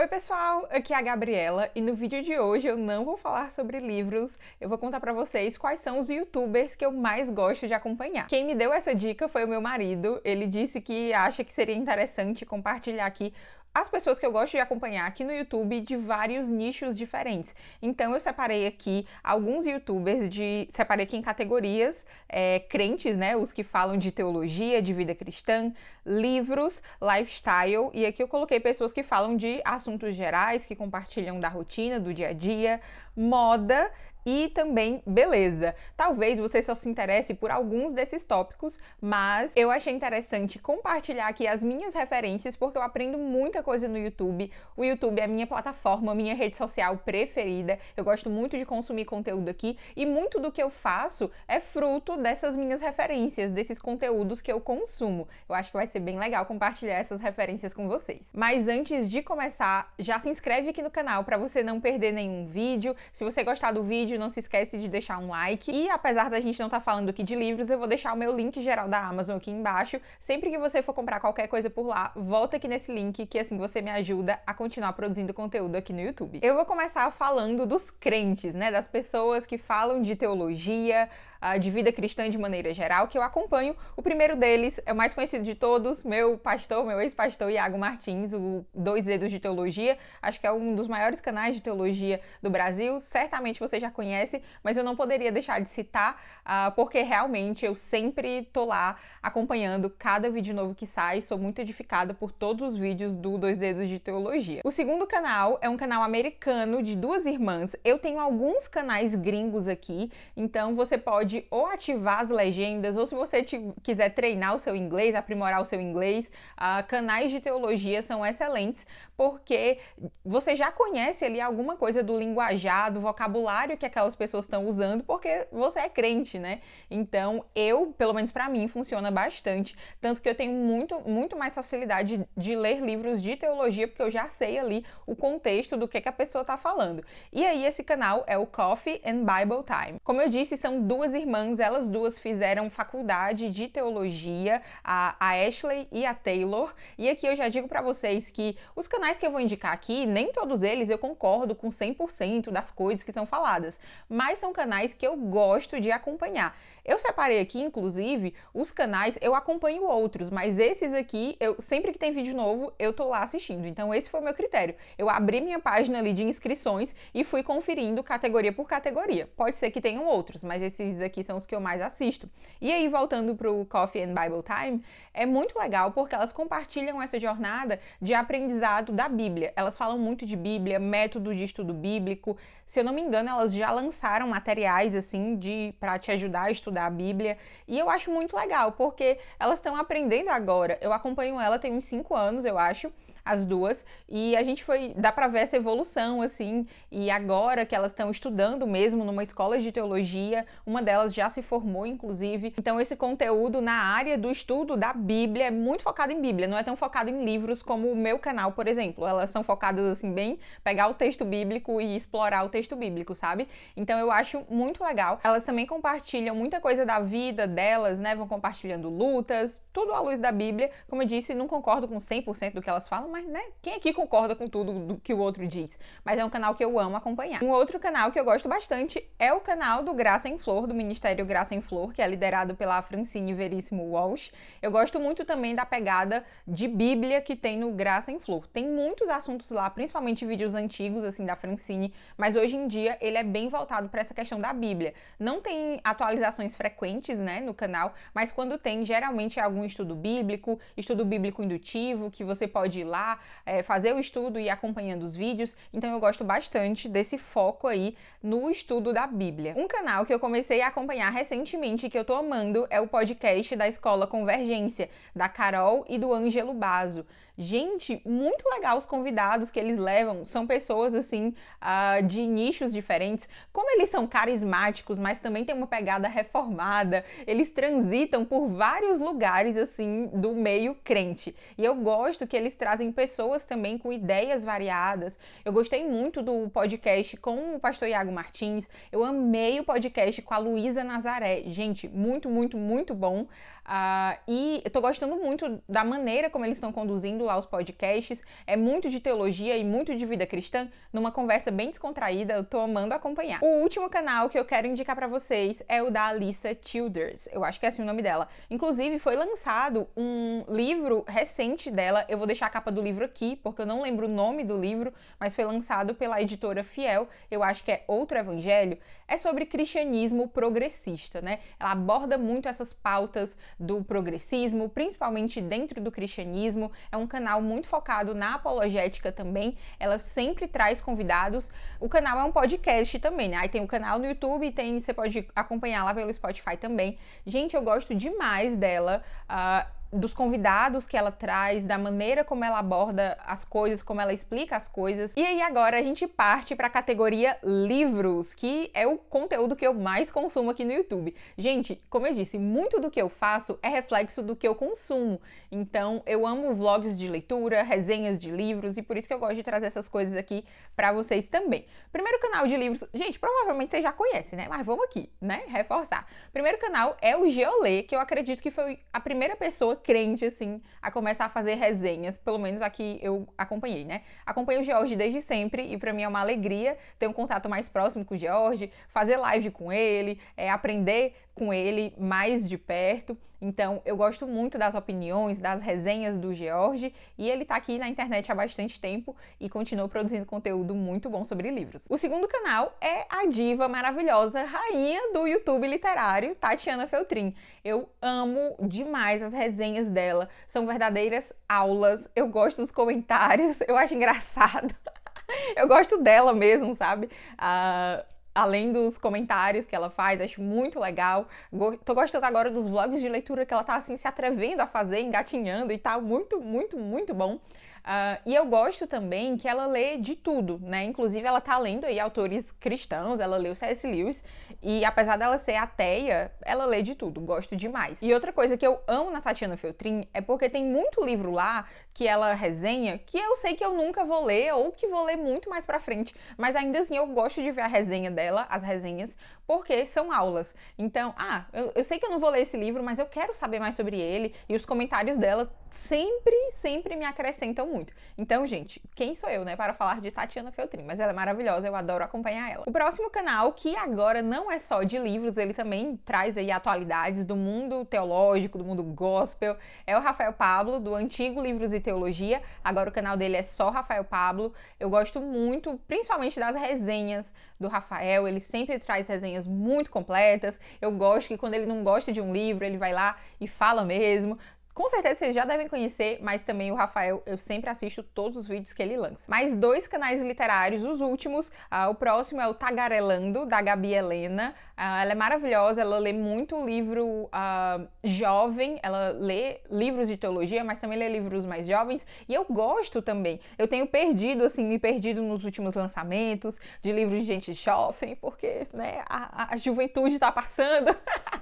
Oi, pessoal! Aqui é a Gabriela e no vídeo de hoje eu não vou falar sobre livros, eu vou contar para vocês quais são os youtubers que eu mais gosto de acompanhar. Quem me deu essa dica foi o meu marido, ele disse que acha que seria interessante compartilhar aqui as pessoas que eu gosto de acompanhar aqui no YouTube de vários nichos diferentes. Então eu separei aqui alguns YouTubers de separei aqui em categorias é, crentes, né? Os que falam de teologia, de vida cristã, livros, lifestyle e aqui eu coloquei pessoas que falam de assuntos gerais, que compartilham da rotina, do dia a dia, moda e também beleza. Talvez você só se interesse por alguns desses tópicos, mas eu achei interessante compartilhar aqui as minhas referências porque eu aprendo muita coisa no YouTube. O YouTube é a minha plataforma, minha rede social preferida. Eu gosto muito de consumir conteúdo aqui e muito do que eu faço é fruto dessas minhas referências, desses conteúdos que eu consumo. Eu acho que vai ser bem legal compartilhar essas referências com vocês. Mas antes de começar, já se inscreve aqui no canal para você não perder nenhum vídeo. Se você gostar do vídeo, vídeo, não se esquece de deixar um like. E apesar da gente não estar tá falando aqui de livros, eu vou deixar o meu link geral da Amazon aqui embaixo. Sempre que você for comprar qualquer coisa por lá, volta aqui nesse link, que assim você me ajuda a continuar produzindo conteúdo aqui no YouTube. Eu vou começar falando dos crentes, né? Das pessoas que falam de teologia, de vida cristã de maneira geral que eu acompanho. O primeiro deles é o mais conhecido de todos, meu pastor, meu ex-pastor Iago Martins, o Dois Dedos de Teologia. Acho que é um dos maiores canais de teologia do Brasil. Certamente você já conhece, mas eu não poderia deixar de citar, ah, porque realmente eu sempre tô lá acompanhando cada vídeo novo que sai. Sou muito edificada por todos os vídeos do Dois Dedos de Teologia. O segundo canal é um canal americano de duas irmãs. Eu tenho alguns canais gringos aqui, então você pode pode ou ativar as legendas, ou se você te, quiser treinar o seu inglês, aprimorar o seu inglês, uh, canais de teologia são excelentes, porque você já conhece ali alguma coisa do linguajar, do vocabulário que aquelas pessoas estão usando, porque você é crente, né? Então, eu, pelo menos para mim, funciona bastante. Tanto que eu tenho muito, muito mais facilidade de, ler livros de teologia, porque eu já sei ali o contexto do que, que a pessoa está falando. E aí, esse canal é o Coffee and Bible Time. Como eu disse, são duas irmãs, elas duas fizeram faculdade de teologia, a, a Ashley e a Taylor. E aqui eu já digo para vocês que os canais que eu vou indicar aqui, nem todos eles eu concordo com 100% das coisas que são faladas, mas são canais que eu gosto de acompanhar. Eu separei aqui, inclusive, os canais, eu acompanho outros, mas esses aqui, eu sempre que tem vídeo novo, eu tô lá assistindo. Então esse foi o meu critério. Eu abri minha página ali de inscrições e fui conferindo categoria por categoria. Pode ser que tenham outros, mas esses aqui são os que eu mais assisto. E aí, voltando pro Coffee and Bible Time, é muito legal porque elas compartilham essa jornada de aprendizado da Bíblia. Elas falam muito de Bíblia, método de estudo bíblico. Se eu não me engano, elas já lançaram materiais assim de para te ajudar a estudar estudar a Bíblia. E eu acho muito legal, porque elas estão aprendendo agora. Eu acompanho ela tem uns 5 anos, eu acho as duas, e a gente foi, dá para ver essa evolução, assim, e agora que elas estão estudando mesmo numa escola de teologia, uma delas já se formou, inclusive, então esse conteúdo na área do estudo da Bíblia é muito focado em Bíblia, não é tão focado em livros como o meu canal, por exemplo, elas são focadas, assim, bem pegar o texto bíblico e explorar o texto bíblico, sabe? Então eu acho muito legal, elas também compartilham muita coisa da vida delas, né, vão compartilhando lutas, tudo à luz da Bíblia, como eu disse, não concordo com 100% do que elas falam, mas né, quem aqui concorda com tudo que o outro diz? Mas é um canal que eu amo acompanhar. Um outro canal que eu gosto bastante é o canal do Graça em Flor, do Ministério Graça em Flor, que é liderado pela Francine Veríssimo Walsh. Eu gosto muito também da pegada de Bíblia que tem no Graça em Flor. Tem muitos assuntos lá, principalmente vídeos antigos, assim, da Francine, mas hoje em dia ele é bem voltado para essa questão da Bíblia. Não tem atualizações frequentes, né, no canal, mas quando tem, geralmente é algum estudo bíblico, estudo bíblico indutivo, que você pode ir lá lá, é, fazer o estudo e ir acompanhando os vídeos. Então eu gosto bastante desse foco aí no estudo da Bíblia. Um canal que eu comecei a acompanhar recentemente que eu tô amando é o podcast da Escola Convergência, da Carol e do Ângelo Basso gente, muito legal os convidados que eles levam. São pessoas, assim, uh, de nichos diferentes. Como eles são carismáticos, mas também tem uma pegada reformada, eles transitam por vários lugares, assim, do meio crente. E eu gosto que eles trazem pessoas também com ideias variadas. Eu gostei muito do podcast com o pastor Iago Martins. Eu amei o podcast com a Luísa Nazaré. Gente, muito, muito, muito bom. Uh, e eu tô gostando muito da maneira como eles estão conduzindo lá os podcasts. É muito de teologia e muito de vida cristã, numa conversa bem descontraída. Eu tô amando acompanhar. O último canal que eu quero indicar para vocês é o da Alissa Childers. Eu acho que é assim o nome dela. Inclusive, foi lançado um livro recente dela. Eu vou deixar a capa do livro aqui, porque eu não lembro o nome do livro, mas foi lançado pela editora Fiel. Eu acho que é Outro Evangelho. É sobre cristianismo progressista, né? Ela aborda muito essas pautas do progressismo, principalmente dentro do cristianismo. É um canal muito focado na apologética também. Ela sempre traz convidados. O canal é um podcast também, né? Aí tem o um canal no YouTube, tem você pode acompanhar lá pelo Spotify também. Gente, eu gosto demais dela. Uh, dos convidados que ela traz, da maneira como ela aborda as coisas, como ela explica as coisas. E aí agora a gente parte para a categoria livros, que é o conteúdo que eu mais consumo aqui no YouTube. Gente, como eu disse, muito do que eu faço é reflexo do que eu consumo. Então, eu amo vlogs de leitura, resenhas de livros e por isso que eu gosto de trazer essas coisas aqui para vocês também. Primeiro canal de livros, gente, provavelmente você já conhece, né? Mas vamos aqui, né? Reforçar. Primeiro canal é o Geolê, que eu acredito que foi a primeira pessoa crente, assim, a começar a fazer resenhas, pelo menos aqui eu acompanhei, né? Acompanho o George desde sempre e para mim é uma alegria ter um contato mais próximo com o George, fazer live com ele, é, aprender com ele mais de perto. Então, eu gosto muito das opiniões, das resenhas do George e ele está aqui na internet há bastante tempo e continua produzindo conteúdo muito bom sobre livros. O segundo canal é a diva maravilhosa, rainha do YouTube literário, Tatiana Feltrin. Eu amo demais as resenhas resenhas dela são verdadeiras aulas. Eu gosto dos comentários, eu acho engraçado. eu gosto dela mesmo, sabe? Uh, além dos comentários que ela faz, acho muito legal. tô gostando agora dos vlogs de leitura que ela tá assim se atrevendo a fazer, engatinhando e tá muito, muito, muito bom. Uh, e eu gosto também que ela lê de tudo, né? Inclusive, ela tá lendo aí autores cristãos, ela leu C.S. Lewis, e apesar dela ser ateia, ela lê de tudo, gosto demais. E outra coisa que eu amo na Tatiana Feltrin é porque tem muito livro lá que ela resenha que eu sei que eu nunca vou ler ou que vou ler muito mais pra frente, mas ainda assim eu gosto de ver a resenha dela, as resenhas, porque são aulas. Então, ah, eu, eu sei que eu não vou ler esse livro, mas eu quero saber mais sobre ele, e os comentários dela sempre, sempre me acrescentam muito. Então, gente, quem sou eu, né, para falar de Tatiana Feltrin? Mas ela é maravilhosa, eu adoro acompanhar ela. O próximo canal, que agora não é só de livros, ele também traz aí atualidades do mundo teológico, do mundo gospel, é o Rafael Pablo, do antigo Livros e Teologia. Agora o canal dele é só Rafael Pablo. Eu gosto muito, principalmente das resenhas do Rafael, ele sempre traz resenhas muito completas. Eu gosto que quando ele não gosta de um livro, ele vai lá e fala mesmo. Com certeza vocês já devem conhecer, mas também o Rafael, eu sempre assisto todos os vídeos que ele lança. Mais dois canais literários, os últimos. Ah, o próximo é o Tagarelando, da Gabi Helena. Ah, ela é maravilhosa, ela lê muito livro ah, jovem, ela lê livros de teologia, mas também lê livros mais jovens. E eu gosto também. Eu tenho perdido, assim, me perdido nos últimos lançamentos de livros de gente jovem, porque né, a, a juventude está passando.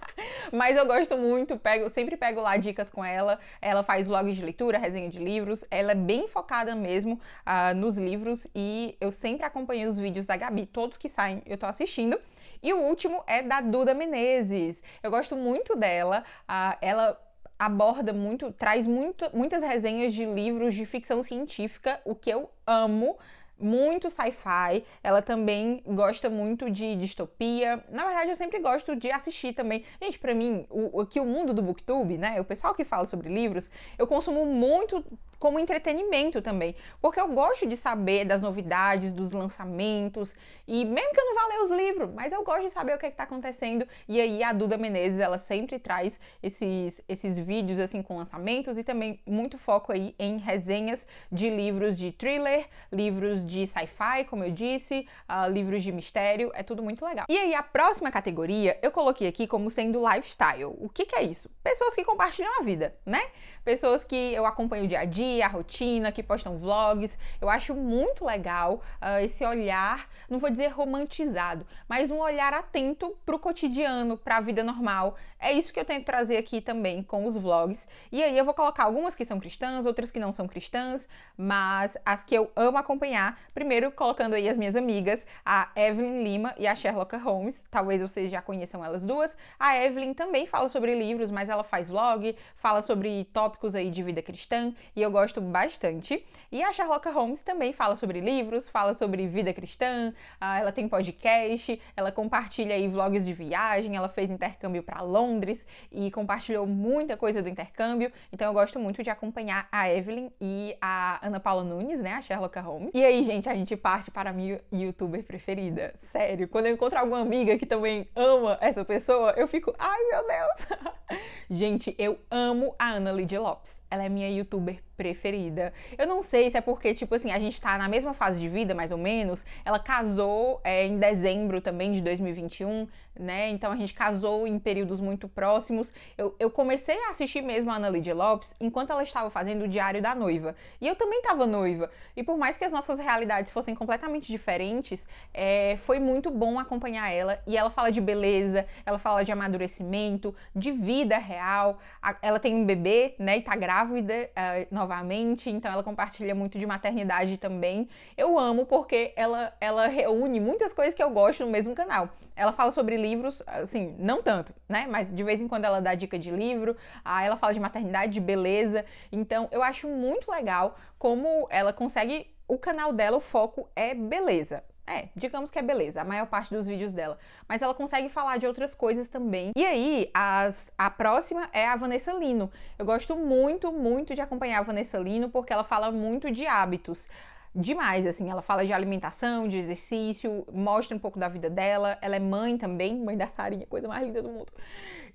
Mas eu gosto muito, pego, sempre pego lá dicas com ela. Ela faz vlogs de leitura, resenha de livros. Ela é bem focada mesmo uh, nos livros e eu sempre acompanho os vídeos da Gabi. Todos que saem eu tô assistindo. E o último é da Duda Menezes. Eu gosto muito dela. Uh, ela aborda muito, traz muito, muitas resenhas de livros de ficção científica, o que eu amo muito sci-fi, ela também gosta muito de distopia. Na verdade, eu sempre gosto de assistir também. Gente, para mim, o, aqui o mundo do booktube, né? O pessoal que fala sobre livros, eu consumo muito como entretenimento também, porque eu gosto de saber das novidades, dos lançamentos, e mesmo que eu não vá ler os livros, mas eu gosto de saber o que é está acontecendo, e aí a Duda Menezes, ela sempre traz esses, esses vídeos, assim, com lançamentos, e também muito foco aí em resenhas de livros de thriller, livros de sci-fi, como eu disse, uh, livros de mistério, é tudo muito legal. E aí, a próxima categoria eu coloquei aqui como sendo lifestyle. O que, que é isso? Pessoas que compartilham a vida, né? Pessoas que eu acompanho o dia a dia, a rotina, que postam vlogs. Eu acho muito legal uh, esse olhar, não vou dizer romantizado, mas um olhar atento pro cotidiano, pra vida normal. É isso que eu tento trazer aqui também com os vlogs. E aí eu vou colocar algumas que são cristãs, outras que não são cristãs, mas as que eu amo acompanhar Primeiro, colocando aí as minhas amigas, a Evelyn Lima e a Sherlock Holmes. Talvez vocês já conheçam elas duas. A Evelyn também fala sobre livros, mas ela faz vlog, fala sobre tópicos aí de vida cristã e eu gosto bastante. E a Sherlock Holmes também fala sobre livros, fala sobre vida cristã, ah, ela tem podcast, ela compartilha aí vlogs de viagem, ela fez intercâmbio para Londres e compartilhou muita coisa do intercâmbio. Então eu gosto muito de acompanhar a Evelyn e a Ana Paula Nunes, né, a Sherlock Holmes. E aí, gente, a gente parte para a minha youtuber preferida. Sério, quando eu encontro alguma amiga que também ama essa pessoa, eu fico, ai meu Deus! gente, eu amo a Ana Lidia Lopes. Ela é minha youtuber preferida. Eu não sei se é porque, tipo assim, a gente tá na mesma fase de vida, mais ou menos. Ela casou é, em dezembro também de 2021, né? Então a gente casou em períodos muito próximos. Eu, eu comecei a assistir mesmo a Ana Lídia Lopes enquanto ela estava fazendo o Diário da Noiva. E eu também estava noiva. E por mais que as nossas realidades fossem completamente diferentes, é, foi muito bom acompanhar ela. E ela fala de beleza, ela fala de amadurecimento, de vida real. A, ela tem um bebê, né? E tá grávida. Uh, novamente, então ela compartilha muito de maternidade também. Eu amo porque ela, ela reúne muitas coisas que eu gosto no mesmo canal. Ela fala sobre livros, assim, não tanto, né? Mas de vez em quando ela dá dica de livro, ah, ela fala de maternidade, de beleza. Então eu acho muito legal como ela consegue. O canal dela, o foco é beleza. É, digamos que é beleza, a maior parte dos vídeos dela. Mas ela consegue falar de outras coisas também. E aí, as, a próxima é a Vanessa Lino. Eu gosto muito, muito de acompanhar a Vanessa Lino porque ela fala muito de hábitos demais, assim, ela fala de alimentação, de exercício, mostra um pouco da vida dela, ela é mãe também, mãe da Sarinha, coisa mais linda do mundo.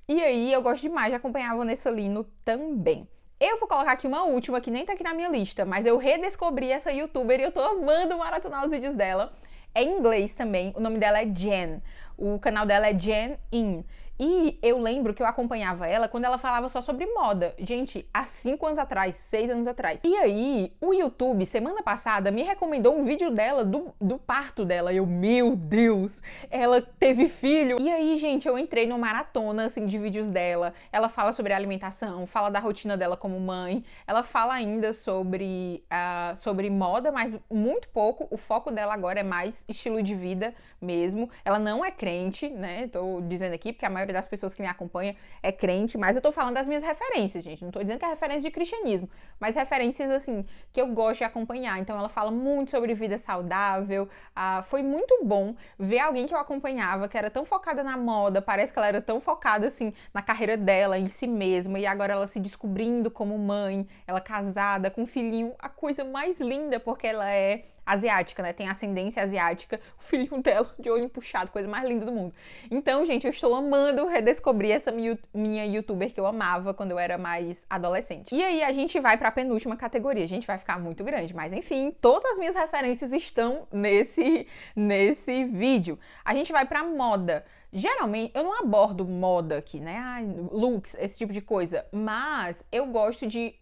E aí, eu gosto demais de acompanhar a Vanessa Lino também. Eu vou colocar aqui uma última, que nem tá aqui na minha lista, mas eu redescobri essa youtuber e eu tô amando maratonar os vídeos dela é em inglês também. O nome dela é Jen. O canal dela é Jen In. E eu lembro que eu acompanhava ela quando ela falava só sobre moda. Gente, há cinco anos atrás, seis anos atrás. E aí, o YouTube, semana passada, me recomendou um vídeo dela, do, do parto dela. Eu, meu Deus, ela teve filho. E aí, gente, eu entrei numa maratona, assim, de vídeos dela. Ela fala sobre alimentação, fala da rotina dela como mãe. Ela fala ainda sobre, uh, sobre moda, mas muito pouco. O foco dela agora é mais estilo de vida mesmo. Ela não é crente, né? Tô dizendo aqui, porque a maioria maioria das pessoas que me acompanha é crente, mas eu tô falando das minhas referências, gente. Não tô dizendo que é referência de cristianismo, mas referências, assim, que eu gosto de acompanhar. Então ela fala muito sobre vida saudável. Ah, foi muito bom ver alguém que eu acompanhava, que era tão focada na moda, parece que ela era tão focada, assim, na carreira dela, em si mesma, e agora ela se descobrindo como mãe, ela casada, com um filhinho, a coisa mais linda, porque ela é asiática, né? Tem ascendência asiática, o filhinho dela de olho puxado, coisa mais linda do mundo. Então, gente, eu estou amando redescobrir essa minha youtuber que eu amava quando eu era mais adolescente. E aí a gente vai para a penúltima categoria. A gente vai ficar muito grande, mas enfim, todas as minhas referências estão nesse nesse vídeo. A gente vai para moda. Geralmente, eu não abordo moda aqui, né? Ah, looks, esse tipo de coisa. Mas eu gosto de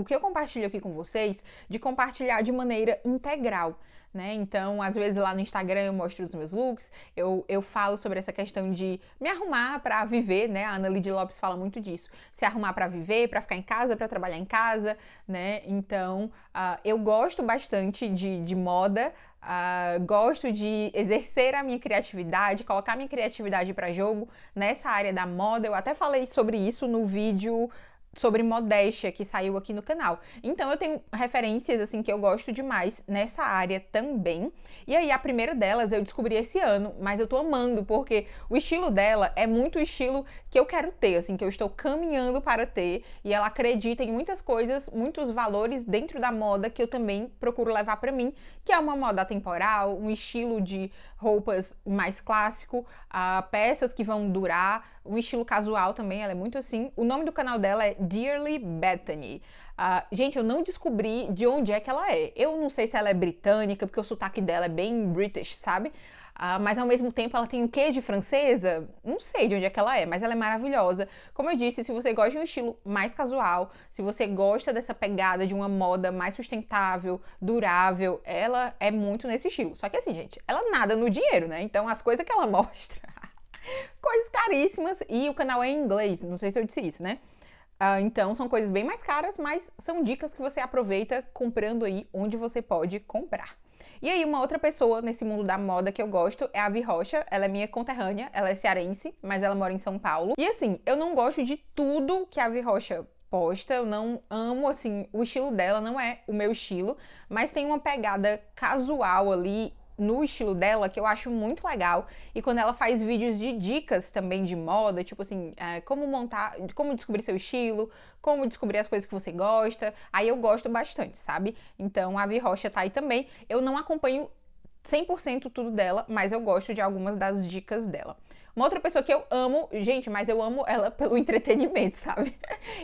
o que eu compartilho aqui com vocês, de compartilhar de maneira integral. Né? Então, às vezes lá no Instagram eu mostro os meus looks, eu, eu falo sobre essa questão de me arrumar para viver, né? A Ana Lidia Lopes fala muito disso, se arrumar para viver, para ficar em casa, para trabalhar em casa, né? Então, uh, eu gosto bastante de, de moda, uh, gosto de exercer a minha criatividade, colocar minha criatividade para jogo nessa área da moda. Eu até falei sobre isso no vídeo sobre modéstia que saiu aqui no canal. Então eu tenho referências assim que eu gosto demais nessa área também. E aí a primeira delas eu descobri esse ano, mas eu tô amando porque o estilo dela é muito o estilo que eu quero ter, assim, que eu estou caminhando para ter, e ela acredita em muitas coisas, muitos valores dentro da moda que eu também procuro levar para mim, que é uma moda temporal, um estilo de roupas mais clássico, uh, peças que vão durar, um estilo casual também, ela é muito assim. O nome do canal dela é Dearly Bethany. Uh, gente, eu não descobri de onde é que ela é. Eu não sei se ela é britânica, porque o sotaque dela é bem British, sabe? Uh, mas ao mesmo tempo ela tem o quê de francesa? Não sei de onde é que ela é, mas ela é maravilhosa. Como eu disse, se você gosta de um estilo mais casual, se você gosta dessa pegada de uma moda mais sustentável, durável, ela é muito nesse estilo. Só que assim, gente, ela nada no dinheiro, né? Então as coisas que ela mostra, coisas caríssimas e o canal é em inglês, não sei se eu disse isso, né? Uh, então são coisas bem mais caras, mas são dicas que você aproveita comprando aí onde você pode comprar. E aí, uma outra pessoa nesse mundo da moda que eu gosto é a Vi Rocha. Ela é minha conterrânea, ela é cearense, mas ela mora em São Paulo. E assim, eu não gosto de tudo que a Vi Rocha posta, eu não amo assim, o estilo dela não é o meu estilo, mas tem uma pegada casual ali no estilo dela que eu acho muito legal. E quando ela faz vídeos de dicas também de moda, tipo assim, é, como montar, como descobrir seu estilo, como descobrir as coisas que você gosta. Aí eu gosto bastante, sabe? Então a Vi Rocha tá aí também. Eu não acompanho 100% tudo dela, mas eu gosto de algumas das dicas dela. Uma outra pessoa que eu amo, gente, mas eu amo ela pelo entretenimento, sabe?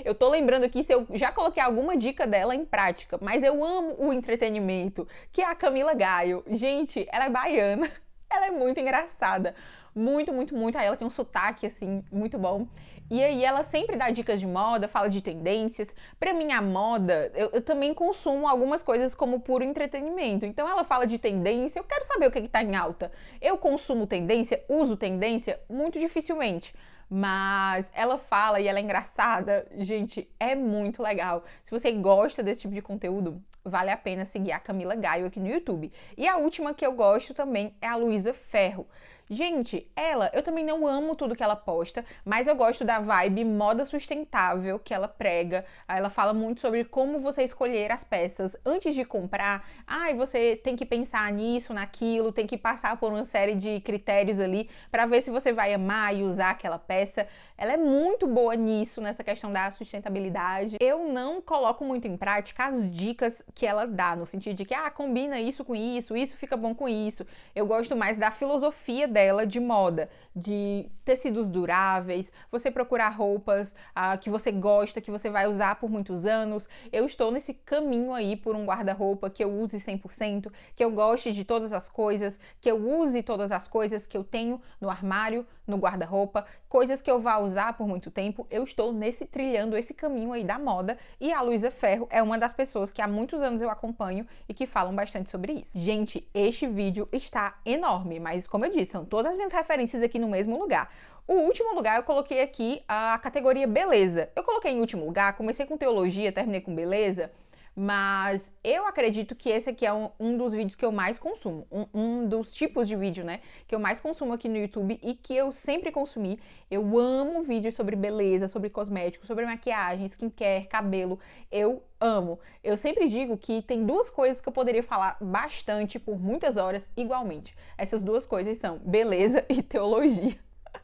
Eu tô lembrando aqui se eu já coloquei alguma dica dela em prática, mas eu amo o entretenimento, que é a Camila Gaio. Gente, ela é baiana. Ela é muito engraçada. Muito, muito, muito. Aí ela tem um sotaque, assim, muito bom. E aí ela sempre dá dicas de moda, fala de tendências. Para mim, a moda, eu, eu, também consumo algumas coisas como puro entretenimento. Então ela fala de tendência, eu quero saber o que, está em alta. Eu consumo tendência, uso tendência muito dificilmente. Mas ela fala e ela é engraçada. Gente, é muito legal. Se você gosta desse tipo de conteúdo, vale a pena seguir a Camila Gaio aqui no YouTube. E a última que eu gosto também é a Luísa Ferro. Gente, ela, eu também não amo tudo que ela posta, mas eu gosto da vibe moda sustentável que ela prega. Ela fala muito sobre como você escolher as peças antes de comprar. Ai, você tem que pensar nisso, naquilo, tem que passar por uma série de critérios ali para ver se você vai amar e usar aquela peça. Ela é muito boa nisso, nessa questão da sustentabilidade. Eu não coloco muito em prática as dicas que ela dá, no sentido de que, ah, combina isso com isso, isso fica bom com isso. Eu gosto mais da filosofia dela de moda, de tecidos duráveis, você procurar roupas ah, que você gosta, que você vai usar por muitos anos. Eu estou nesse caminho aí por um guarda-roupa que eu use 100%, que eu goste de todas as coisas, que eu use todas as coisas que eu tenho no armário, no guarda-roupa, coisas que eu vá usar por muito tempo. Eu estou nesse trilhando esse caminho aí da moda e a Luísa Ferro é uma das pessoas que há muitos anos eu acompanho e que falam bastante sobre isso. Gente, este vídeo está enorme, mas como eu disse, são todas as minhas referências aqui no mesmo lugar. O último lugar eu coloquei aqui a categoria beleza. Eu coloquei em último lugar, comecei com teologia, terminei com beleza, mas eu acredito que esse aqui é um, um dos vídeos que eu mais consumo, um, um, dos tipos de vídeo, né? Que eu mais consumo aqui no YouTube e que eu sempre consumi. Eu amo vídeos sobre beleza, sobre cosméticos, sobre maquiagem, skincare, cabelo. Eu amo. Eu sempre digo que tem duas coisas que eu poderia falar bastante por muitas horas igualmente. Essas duas coisas são beleza e teologia.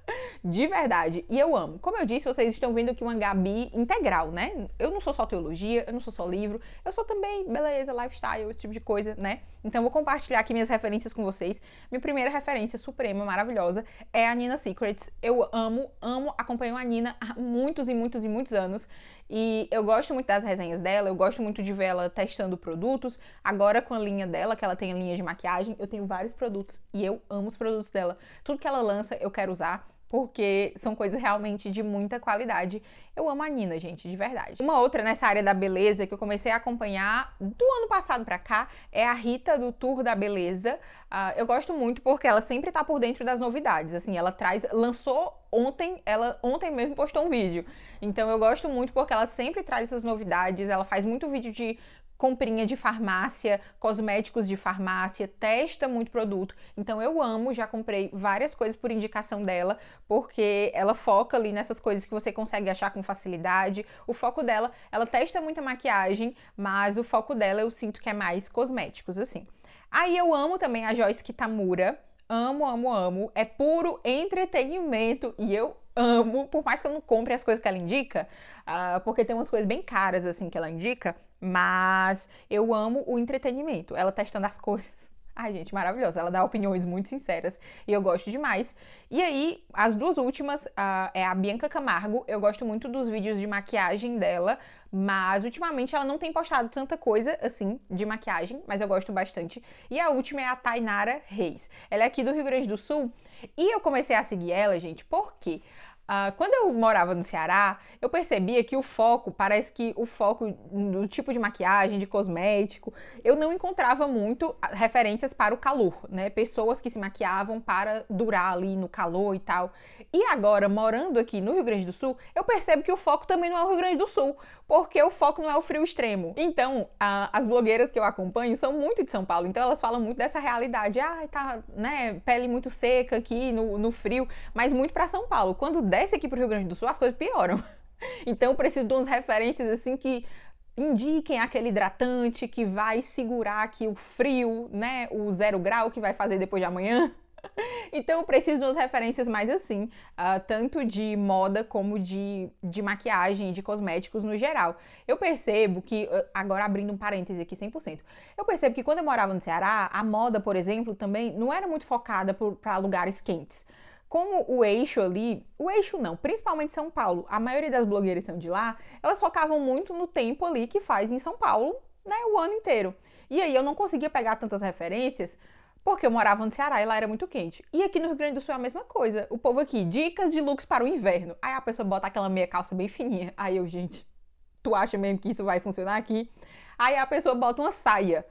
De verdade. E eu amo. Como eu disse, vocês estão vendo que uma Gabi integral, né? Eu não sou só teologia, eu não sou só livro, eu sou também beleza, lifestyle, esse tipo de coisa, né? Então vou compartilhar aqui minhas referências com vocês. Minha primeira referência suprema, maravilhosa, é a Nina Secrets. Eu amo, amo, acompanho a Nina há muitos e muitos e muitos anos. E eu gosto muito das resenhas dela, eu gosto muito de ver ela testando produtos. Agora com a linha dela, que ela tem a linha de maquiagem, eu tenho vários produtos e eu amo os produtos dela. Tudo que ela lança, eu quero usar porque são coisas realmente de muita qualidade. Eu amo a Nina, gente, de verdade. Uma outra nessa área da beleza que eu comecei a acompanhar do ano passado pra cá é a Rita do Tour da Beleza. Uh, eu gosto muito porque ela sempre tá por dentro das novidades. Assim, ela traz, lançou ontem, ela ontem mesmo postou um vídeo. Então eu gosto muito porque ela sempre traz essas novidades. Ela faz muito vídeo de comprinha de farmácia, cosméticos de farmácia, testa muito produto. Então eu amo, já comprei várias coisas por indicação dela, porque ela foca ali nessas coisas que você consegue achar com facilidade. O foco dela, ela testa muita maquiagem, mas o foco dela eu sinto que é mais cosméticos assim. Aí eu amo também a Joyce Kitamura. Amo, amo, amo. É puro entretenimento e eu amo, por mais que eu não compre as coisas que ela indica, uh, porque tem umas coisas bem caras assim que ela indica, mas eu amo o entretenimento, ela testando as coisas. Ai, gente, maravilhosa. Ela dá opiniões muito sinceras e eu gosto demais. E aí, as duas últimas uh, é a Bianca Camargo. Eu gosto muito dos vídeos de maquiagem dela, mas ultimamente ela não tem postado tanta coisa assim de maquiagem, mas eu gosto bastante. E a última é a Tainara Reis. Ela é aqui do Rio Grande do Sul e eu comecei a seguir ela, gente, porque quê? Uh, quando eu morava no Ceará, eu percebia que o foco, parece que o foco do tipo de maquiagem, de cosmético, eu não encontrava muito ah, referências para o calor, né? Pessoas que se maquiavam para durar ali no calor e tal. E agora, morando aqui no Rio Grande do Sul, eu percebo que o foco também não é o Rio Grande do Sul, porque o foco não é o frio extremo. Então, uh, as blogueiras que eu acompanho são muito de São Paulo, então elas falam muito dessa realidade. Ah, tá, né, pele muito seca aqui no, no frio, mas muito para São Paulo. Quando desce aqui para o Rio Grande do Sul, as coisas pioram. Então eu preciso de umas referências assim que indiquem aquele hidratante que vai segurar aqui o frio, né? O zero grau que vai fazer depois de amanhã. Então eu preciso de umas referências mais assim, uh, tanto de moda como de, de maquiagem e de cosméticos no geral. Eu percebo que, ah, agora abrindo um parêntese aqui 100%, eu percebo que quando eu morava no Ceará, a moda, por exemplo, também não era muito focada para lugares quentes como o eixo ali, o eixo não, principalmente São Paulo, a maioria das blogueiras são de lá, elas focavam muito no tempo ali que faz em São Paulo, né, o ano inteiro. E aí eu não conseguia pegar tantas referências, porque eu morava no Ceará e lá era muito quente. E aqui no Rio Grande do Sul é a mesma coisa. O povo aqui, dicas de looks para o inverno. Aí a pessoa bota aquela meia calça bem fininha. Aí eu, gente, tu acha mesmo que isso vai funcionar aqui? Aí a pessoa bota uma saia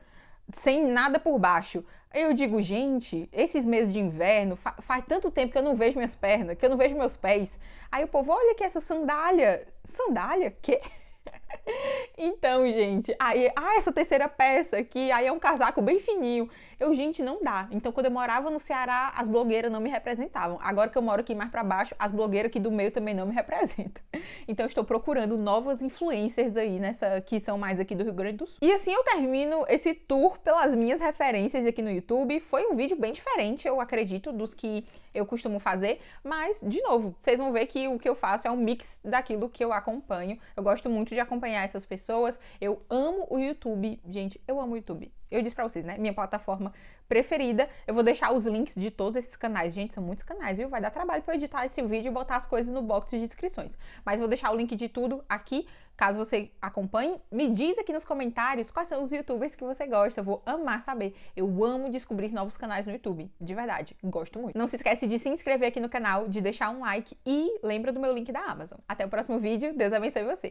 sem nada por baixo. eu digo, gente, esses meses de inverno, fa faz tanto tempo que eu não vejo minhas pernas, que eu não vejo meus pés. Aí o povo, olha que essa sandália. Sandália? Quê? então, gente, aí, ah, essa terceira peça aqui, aí é um casaco bem fininho. Eu, gente, não dá. Então, quando eu morava no Ceará, as blogueiras não me representavam. Agora que eu moro aqui mais para baixo, as blogueiras aqui do meio também não me representam. Então, estou procurando novas influencers aí nessa que são mais aqui do Rio Grande do Sul. E assim eu termino esse tour pelas minhas referências aqui no YouTube. Foi um vídeo bem diferente, eu acredito, dos que eu costumo fazer, mas de novo, vocês vão ver que o que eu faço é um mix daquilo que eu acompanho. Eu gosto muito de acompanhar essas pessoas. Eu amo o YouTube, gente, eu amo o YouTube. Eu disse para vocês, né? Minha plataforma preferida. Eu vou deixar os links de todos esses canais. Gente, são muitos canais, viu? Vai dar trabalho para editar esse vídeo e botar as coisas no box de descrições. Mas vou deixar o link de tudo aqui, caso você acompanhe. Me diz aqui nos comentários quais são os youtubers que você gosta. Eu vou amar saber. Eu amo descobrir novos canais no YouTube, de verdade. Gosto muito. Não se esquece de se inscrever aqui no canal, de deixar um like e lembra do meu link da Amazon. Até o próximo vídeo. Deus abençoe você.